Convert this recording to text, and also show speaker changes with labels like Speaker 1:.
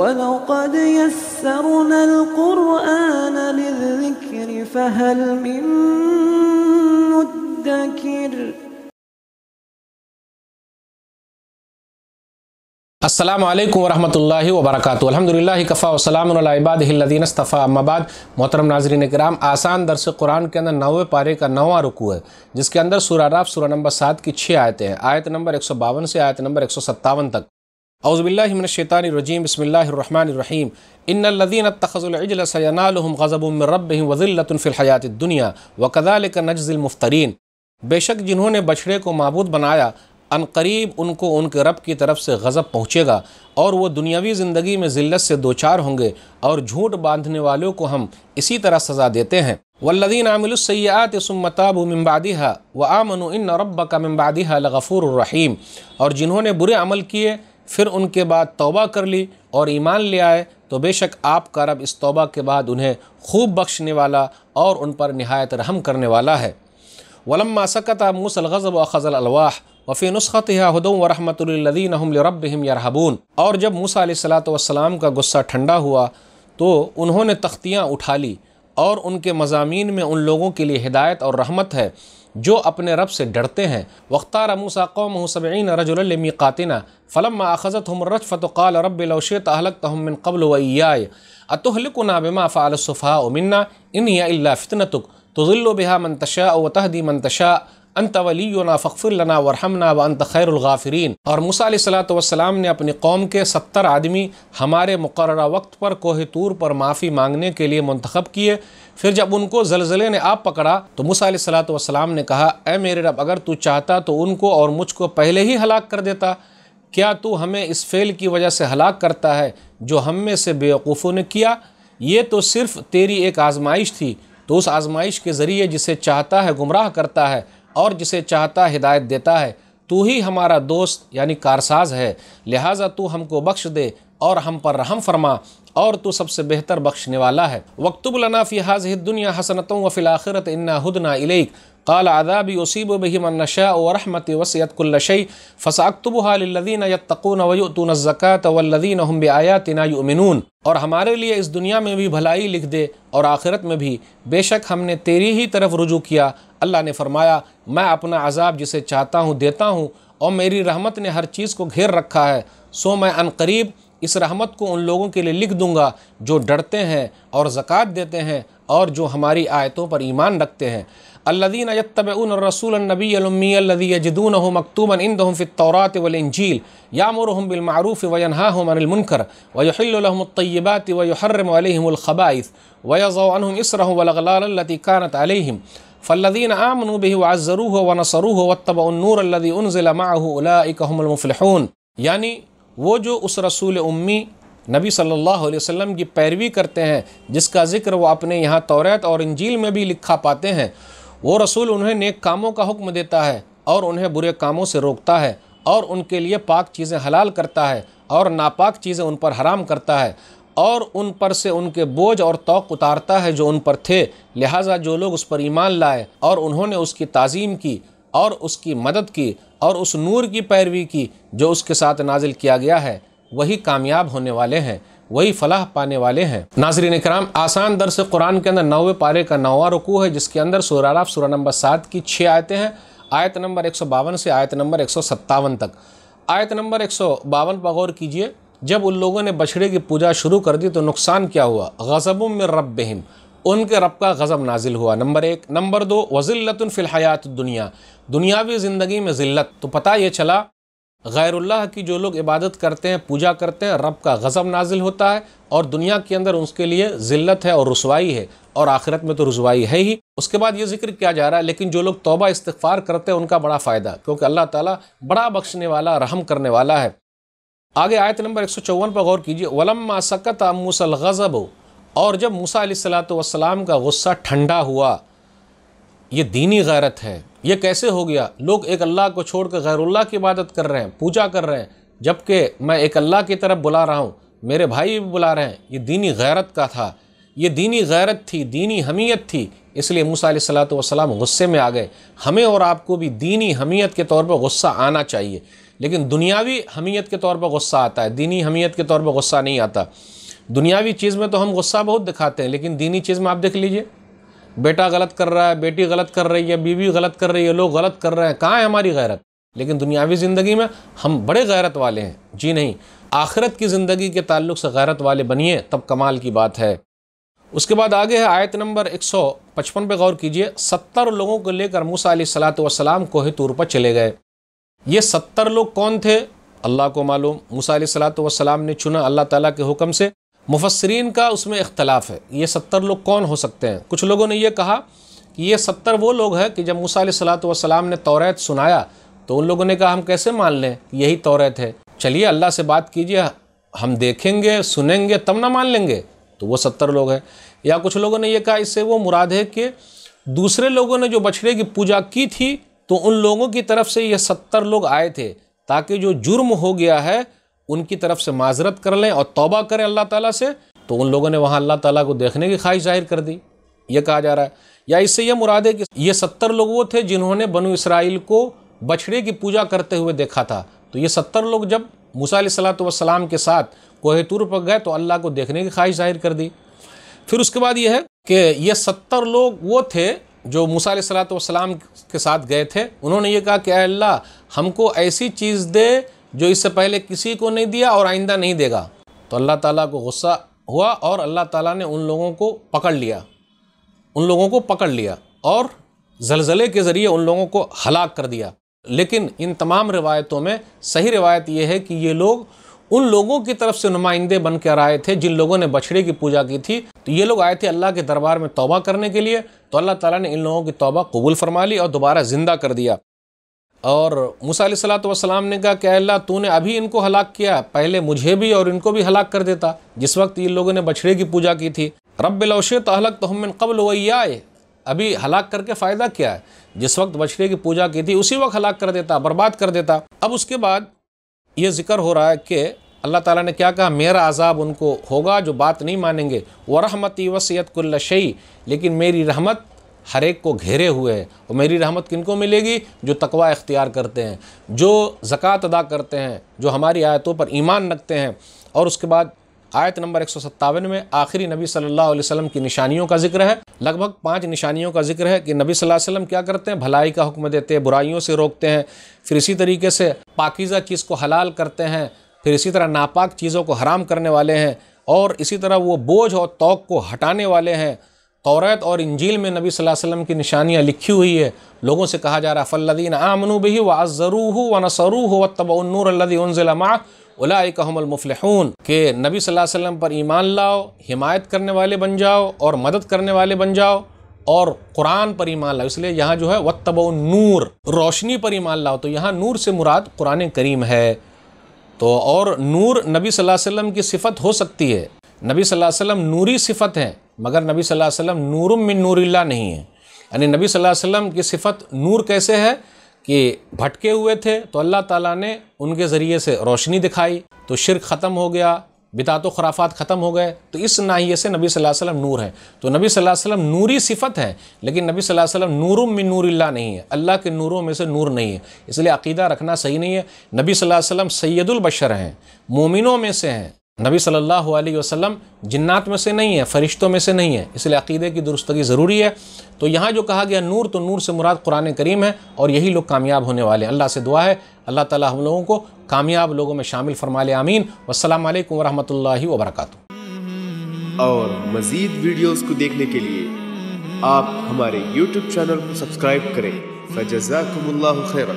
Speaker 1: ولقد يسرنا القرآن للذكر فهل من مدكر असलम वरहमल वबरक अलहमदिल्ला कफ़ा वसलामबादीनस्तफ़ा अम्माबाद मोहतरम नाजरीन कराम आसान दरस कुरान के अंदर नवे पारे का नवा रुकू है जिसके अंदर सूराराफ सूरा नंबर सात की छः आयतें हैं आयत नंबर एक सौ बावन से आयत नंबर एक सौ सत्तावन तक अउज़बिल्लिमिनशैतानरजीम बसमीम इन लदीन तखज़ुलजलसनालम गज़ब रब वज़िल्लतफ़िलहयात दुनिया वकदाल नज़िलमुफ़्तरीन बेशक जिन्होंने बछड़े को मबूद बनाया अनकरीब उनको उनके रब की तरफ से गज़ब पहुँचेगा और वह दुनियावी ज़िंदगी में ज़िल्लत से दो चार होंगे और झूठ बांधने वालों को हम इसी तरह सज़ा देते हैं वल्लिन आमिलसैयात सुमताब मम्बादिहा व आमन इन रब का मम्बादिहा लगफ़ूर रहीम और जिन्होंने बुरे अमल किए फिर उनके बाद तौबा कर ली और ईमान ले आए तो बेशक आपका रब इस तौबा के बाद उन्हें खूब बख्शने वाला और उन पर नहायत रहम करने वाला है वलम्मा सकत मूसल व ख़ज़ल अलवाह वफ़ी नुस्खत हदम वरहमतुल्लिन रबम यरहबून और जब मूसा सलाम का गुस्सा ठंडा हुआ तो उन्होंने तख्तियाँ उठा ली और उनके मजामी में उन लोगों के लिए हिदायत और रहमत है जो अपने रब से डरते हैं वख्तार मूसा कौम सबीन रजुलमीक़ातना फ़लम आखज़त हम रजफ़त रब लौशत अहलक तहमिन कबल वैयाय अतहलकुना बिमा फ़ालसफ़ा उमिना इन या फ़ितनतुक तुक ज़िल्ल बिहा मनतशा व तहदी मनतशा अंत वलीना फ़खफुर लना वरहमना व अंत खैरगाफ़रीन और मूसा सलाम ने अपनी कौम के सत्तर आदमी हमारे मुकर वक्त पर कोह तूर पर माफ़ी मांगने के लिए मंतखब किए फिर जब उनको जलजिले ने आप पकड़ा तो मूसा सलाम ने कहा ए मेरे रब अगर तू चाहता तो उनको और मुझको पहले ही हलाक कर देता क्या तू हमें इस फेल की वजह से हलाक करता है जो हम में से बेवकूफ़ों ने किया ये तो सिर्फ़ तेरी एक आजमाइश थी तो उस आजमाइश के ज़रिए जिसे चाहता है गुमराह करता है और जिसे चाहता हिदायत देता है तू ही हमारा दोस्त यानी कारसाज है लिहाजा तू हमको बख्श दे और हम पर रहम फरमा और तो सबसे बेहतर बख्शने वाला है वक्तुबलना फ़ी हाज दुनिया हसनतों व फिलाखरत इन्ना हदना इलेक काल आदाब यूसीब बहिमनशा वरहमत वसीतकुल्लशई फ़साकतबहालदीन यतकून वयतून ज़क़़त वल्लदीन हम बयातना युमिनून और हमारे लिए इस दुनिया में भी भलाई लिख दे और आखिरत में भी बेशक हमने तेरी ही तरफ रुजू किया अल्लाह ने फरमाया मैं अपना अजाब जिसे चाहता हूँ देता हूँ और मेरी रहमत ने हर चीज़ को घेर रखा है सो मैं अनकरीब इस रहमत को उन लोगों के लिए लिख दूंगा जो डरते हैं और ज़क़़त देते हैं और जो हमारी आयतों पर ईमान रखते हैं अल्लदीन यतबन रसूल नबी अलमी अल्लदी यजदून हो मकतूमन इंद हम फ़ितौरात वलझील यामर हम बिलमारूफ़ वनहा हम अनिलमुनकर वयहिल्लमतयबात वयहरम अलहमलख़बाइस वयज़न इसरह वलगलालती कानत अलहम फ़ल्लदीन आमनु बिह वज़रूह वनसरूह वतबनूर अल्लदी उनज़िल माहमफ़लहून यानी वो जो उस रसूल उम्मी नबी सल्लल्लाहु अलैहि वसल्लम की पैरवी करते हैं जिसका ज़िक्र वो अपने यहाँ तौरत और इंजील में भी लिखा पाते हैं वो रसूल उन्हें नेक कामों का हुक्म देता है और उन्हें बुरे कामों से रोकता है और उनके लिए पाक चीज़ें हलाल करता है और नापाक चीज़ें उन पर हराम करता है और उन पर से उनके बोझ और तोक़ उतारता है जो उन पर थे लिहाजा जो लोग उस पर ईमान लाए और उन्होंने उसकी ताज़ीम की और उसकी मदद की और उस नूर की पैरवी की जो उसके साथ नाजिल किया गया है वही कामयाब होने वाले हैं वही फलाह पाने वाले हैं नाजरीन कराम आसान दर से कुरान के अंदर नौवे पारे का नौवा रुकू है जिसके अंदर सुरारा सुरा नंबर सात की छः आयतें हैं आयत नंबर एक से आयत नंबर एक तक आयत नंबर एक पर गौर कीजिए जब उन लोगों ने बछड़े की पूजा शुरू कर दी तो नुकसान क्या हुआ गज़बों में रब हिम उनके रब का गज़ब नाजिल हुआ नंबर एक नंबर दो वजिल्लत फ़िलहयात दुनिया दुनियावी ज़िंदगी में ज़िल्लत तो पता ये चला गैरुल्लाह की जो लोग इबादत करते हैं पूजा करते हैं रब का गज़ब नाजिल होता है और दुनिया के अंदर उसके लिए ज़िल्लत है और रसवाई है और आखिरत में तो रसवाई है ही उसके बाद ये जिक्र किया जा रहा है लेकिन जो लोग तोबा इस्तफ़ार करते हैं उनका बड़ा फ़ायदा क्योंकि अल्लाह ताली बड़ा बख्शने वाला रहम करने वाला है आगे आयत नंबर एक सौ चौवन पर गौर कीजिए वलम सकत मूसल गज़ब और जब मूसा सलात वसलाम का गुस्सा ठंडा हुआ ये दीनी गैरत है ये कैसे हो गया लोग एक अल्लाह को छोड़कर गैरुल्ला की इबादत कर रहे हैं पूजा कर रहे हैं जबकि मैं एक अल्लाह की तरफ बुला रहा हूँ मेरे भाई भी बुला रहे हैं ये दीनी गैरत का था ये दीनी गैरत थी दीनी हमीयत थी इसलिए मूसा सलात गुस्से में आ गए हमें और आपको भी दीनी हमीयत के तौर पर गुस्सा आना चाहिए लेकिन दुनियावी हमीयत के तौर पर गुस्सा आता है दीनी हमीयत के तौर पर गुस्सा नहीं आता दुनियावी चीज़ में तो हम गुस्सा बहुत दिखाते हैं लेकिन दीनी चीज़ में आप देख लीजिए बेटा गलत कर रहा है बेटी गलत कर रही है बीवी गलत कर रही है लोग गलत कर रहे हैं कहाँ है हमारी गैरत लेकिन दुनियावी ज़िंदगी में हम बड़े गैरत वाले हैं जी नहीं आखिरत की ज़िंदगी के ताल्लुक से गैरत वाले बनिए तब कमाल की बात है उसके बाद आगे है आयत नंबर 155 पे गौर कीजिए सत्तर लोगों को लेकर मूसा सलात वसलाम कोहे तूर पर चले गए ये सत्तर लोग कौन थे अल्लाह को मालूम मूसा सलात वसलाम ने चुना अल्लाह ताला के हुक्म से मुफसरीन का उसमें इख्तलाफ है ये सत्तर लोग कौन हो सकते हैं कुछ लोगों ने यह कहा कि ये सत्तर वो लोग हैं कि जब मूसा ने तोरेत सुनाया तो उन लोगों ने कहा हम कैसे मान लें यही तोरेत है चलिए अल्लाह से बात कीजिए हम देखेंगे सुनेंगे तब ना मान लेंगे तो वो सत्तर लोग हैं या कुछ लोगों ने यह कहा इससे वो मुराद है कि दूसरे लोगों ने जो बछड़े की पूजा की थी तो उन लोगों की तरफ से ये सत्तर लोग आए थे ताकि जो जुर्म हो गया है उनकी तरफ से माजरत कर लें और तोबा करें अल्लाह ताला से तो उन लोगों ने वहाँ अल्लाह ताला को देखने की ख्वाहिश जाहिर कर दी ये कहा जा रहा है या इससे यह मुराद है कि ये सत्तर लोग वो थे जिन्होंने बनु इसराइल को बछड़े की पूजा करते हुए देखा था तो ये सत्तर लोग जब मूसा सलाम के साथ कोहतूर पर गए तो अल्लाह को देखने की ख्वाहिश जाहिर कर दी फिर उसके बाद यह है कि ये सत्तर लोग वो थे जो मूसा सलाम के साथ गए थे उन्होंने ये कहा कि अल्लाह हमको ऐसी चीज़ दे जो इससे पहले किसी को नहीं दिया और आइंदा नहीं देगा तो अल्लाह ताला को गुस्सा हुआ और अल्लाह ताला ने उन लोगों को पकड़ लिया उन लोगों को पकड़ लिया और जलजले के ज़रिए उन लोगों को हलाक कर दिया लेकिन इन तमाम रिवायतों में सही रिवायत यह है कि ये लोग उन लोगों की तरफ से नुमाइंदे बन कर आए थे जिन लोगों ने बछड़े की पूजा की थी तो ये लोग आए थे अल्लाह के दरबार में तौबा करने के लिए तो अल्लाह ताला ने इन लोगों की तौबा कबूल फरमा ली और दोबारा ज़िंदा कर दिया और मूसा सलाम ने कहा क्या अल्लाह तूने अभी इनको हलाक किया पहले मुझे भी और इनको भी हलाक कर देता जिस वक्त इन लोगों ने बछड़े की पूजा की थी रब तो हलक तो हम कबल वैयाए अभी हलाक करके फ़ायदा क्या है जिस वक्त बछड़े की पूजा की थी उसी वक्त हलाक कर देता बर्बाद कर देता अब उसके बाद ये जिक्र हो रहा है कि अल्लाह ताला ने क्या कहा मेरा अजाब उनको होगा जो बात नहीं मानेंगे व वसीयत कुल्लशई लेकिन मेरी रहमत हर एक को घेरे हुए हैं और मेरी रहमत किन को मिलेगी जो तकवा इख्तियार करते हैं जो ज़क़़त अदा करते हैं जो हमारी आयतों पर ईमान रखते हैं और उसके बाद आयत नंबर एक में आखिरी नबी सल्लल्लाहु अलैहि वसल्लम की निशानियों का जिक्र है लगभग पांच निशानियों का जिक्र है कि नबी सल्लल्लाहु अलैहि वसल्लम क्या करते हैं भलाई का हुक्म देते हैं बुराइयों से रोकते हैं फिर इसी तरीके से पाकिज़ा चीज़ को हलाल करते हैं फिर इसी तरह नापाक चीज़ों को हराम करने वाले हैं और इसी तरह वो बोझ और तोक़ को हटाने वाले हैं तौरात और इंजील में नबी सल्लल्लाहु अलैहि वसल्लम की निशानियाँ लिखी हुई है लोगों से कहा जा रहा फल्लदीन आमनु बही व अज़रूहू व नसरूहू व तबनूर उनज़लमा मुफ्लिहून के नबी सल्लल्लाहु अलैहि वसल्लम पर ईमान लाओ हिमायत करने वाले बन जाओ और मदद करने वाले बन जाओ और कुरान पर ईमान लाओ इसलिए यहाँ जो है तबउन नूर रोशनी पर ईमान लाओ तो यहाँ नूर से मुराद कुरान करीम है तो और नूर नबी सल्लल्लाहु अलैहि वसल्लम की सिफत हो सकती है नबी सल्लल्लाहु अलैहि वसल्लम नूरी सिफत हैं मगर नबी सल्लल्लाहु अलैहि वसल्लम नूरुम मिन नूरिल्ला नहीं है यानी नबी सल्लल्लाहु अलैहि वसल्लम की सिफत नूर कैसे है कि भटके हुए थे तो अल्लाह ताला ने उनके ज़रिए से रोशनी दिखाई तो शिरक ख़त्म हो गया तो खराफात ख़त्म हो गए तो इस नाहिए से नबी सल्लल्लाहु अलैहि वसल्लम नूर है तो नबी सल्लल्लाहु अलैहि वसल्लम नूरी सिफत है लेकिन नबी सल्लल्लाहु अलैहि वसल्लम नूरुम मिन नूरिल्ला नहीं है अल्लाह के नूरों में से नूर नहीं है इसलिए अकीदा रखना सही नहीं है नबी सल्लल्लाहु अलैहि वसल्लम हैं मोमिनों में से हैं नबी सल्लल्लाहु अलैहि वसल्लम जिन्नात में से नहीं है फरिश्तों में से नहीं है इसलिए अकीदे की दुरुस्तगी ज़रूरी है तो यहाँ जो कहा गया नूर तो नूर से मुराद कुरान करीम है और यही लोग कामयाब होने वाले हैं अल्लाह से दुआ है अल्लाह ताला हम लोगों को कामयाब लोगों में शामिल फरमा ले आमीन वसलम वरहमल वबरक और मज़ीद वीडियोज़ को देखने के लिए आप हमारे यूट्यूब चैनल को सब्सक्राइब करें फजाकम्ला खैर